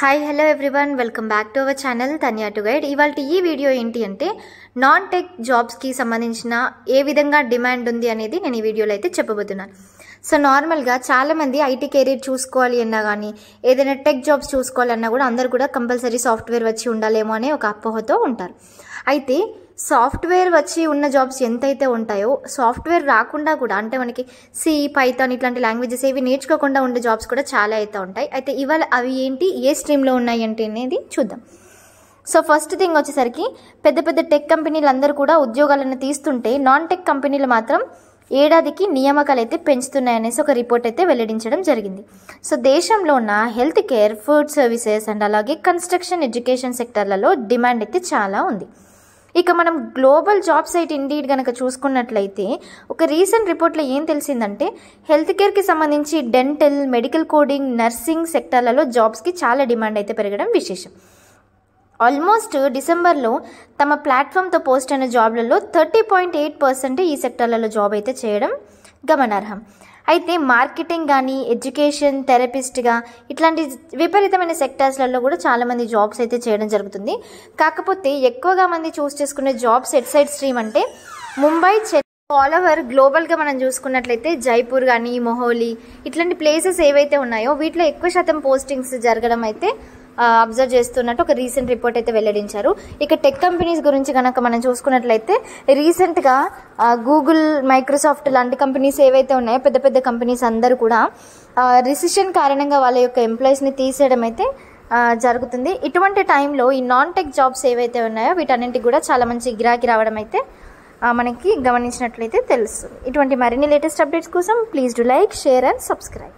hi hello everyone welcome back to our channel Tanya to guide ఇవాళ ఈ video ఏంటి అంటే నాన్ టెక్ జాబ్స్కి సంబంధించిన ఏ విధంగా డిమాండ్ ఉంది అనేది నేను ఈ వీడియోలో అయితే చెప్పబోతున్నాను సో నార్మల్గా చాలామంది ఐటీ కెరీర్ చూసుకోవాలి అన్నా కానీ ఏదైనా టెక్ జాబ్స్ చూసుకోవాలన్నా కూడా అందరు కూడా కంపల్సరీ సాఫ్ట్వేర్ వచ్చి ఉండాలేమో అనే ఒక అపోహతో ఉంటారు అయితే సాఫ్ట్వేర్ వచ్చి ఉన్న జాబ్స్ ఎంతైతే ఉంటాయో సాఫ్ట్వేర్ రాకుండా కూడా అంటే మనకి సి పైథాన్ ఇట్లాంటి లాంగ్వేజెస్ ఏవి నేర్చుకోకుండా ఉండే జాబ్స్ కూడా చాలా అయితే ఉంటాయి అయితే ఇవాళ అవి ఏంటి ఏ స్ట్రీమ్లో ఉన్నాయి ఏంటి అనేది చూద్దాం సో ఫస్ట్ థింగ్ వచ్చేసరికి పెద్ద పెద్ద టెక్ కంపెనీలు అందరూ కూడా ఉద్యోగాలను తీస్తుంటే నాన్ టెక్ కంపెనీలు మాత్రం ఏడాదికి నియామకాలు అయితే పెంచుతున్నాయనేసి ఒక రిపోర్ట్ అయితే వెల్లడించడం జరిగింది సో దేశంలో ఉన్న health care food services and అలాగే కన్స్ట్రక్షన్ ఎడ్యుకేషన్ సెక్టర్లలో డిమాండ్ అయితే చాలా ఉంది ఇక మనం గ్లోబల్ జాబ్ సైట్ ఇండియడ్ కనుక చూసుకున్నట్లయితే ఒక రీసెంట్ రిపోర్ట్లో ఏం తెలిసిందంటే హెల్త్ కేర్కి సంబంధించి డెంటల్ మెడికల్ కోడింగ్ నర్సింగ్ సెక్టార్లలో జాబ్స్కి చాలా డిమాండ్ అయితే పెరగడం విశేషం ఆల్మోస్ట్ డిసెంబర్లో తమ ప్లాట్ఫామ్తో పోస్ట్ అయిన జాబ్లలో థర్టీ పాయింట్ ఎయిట్ పర్సెంట్ ఈ సెక్టర్లలో జాబ్ అయితే చేయడం గమనార్హం అయితే మార్కెటింగ్ కానీ ఎడ్యుకేషన్ థెరపిస్ట్గా ఇట్లాంటి విపరీతమైన సెక్టార్స్లలో కూడా చాలామంది జాబ్స్ అయితే చేయడం జరుగుతుంది కాకపోతే ఎక్కువగా మంది చూస్ చేసుకునే జాబ్స్ ఎట్ సైడ్ స్ట్రీమ్ అంటే ముంబై ఆల్ ఓవర్ గ్లోబల్గా మనం చూసుకున్నట్లయితే జైపూర్ కానీ మొహోలీ ఇట్లాంటి ప్లేసెస్ ఏవైతే ఉన్నాయో వీటిలో ఎక్కువ శాతం పోస్టింగ్స్ జరగడం అయితే అబ్జర్వ్ చేస్తున్నట్టు ఒక రీసెంట్ రిపోర్ట్ అయితే వెల్లడించారు ఇక టెక్ కంపెనీస్ గురించి కనుక మనం చూసుకున్నట్లయితే రీసెంట్గా గూగుల్ మైక్రోసాఫ్ట్ లాంటి కంపెనీస్ ఏవైతే ఉన్నాయో పెద్ద పెద్ద కంపెనీస్ అందరూ కూడా రిసిషన్ కారణంగా వాళ్ళ యొక్క ఎంప్లాయీస్ని తీసేయడం అయితే జరుగుతుంది ఇటువంటి టైంలో ఈ నాన్ టెక్ జాబ్స్ ఏవైతే ఉన్నాయో వీటన్నింటికి కూడా చాలా మంచి గిరాకీ రావడం అయితే మనకి గమనించినట్లయితే తెలుస్తుంది ఇటువంటి మరిన్ని లేటెస్ట్ అప్డేట్స్ కోసం please do like share and subscribe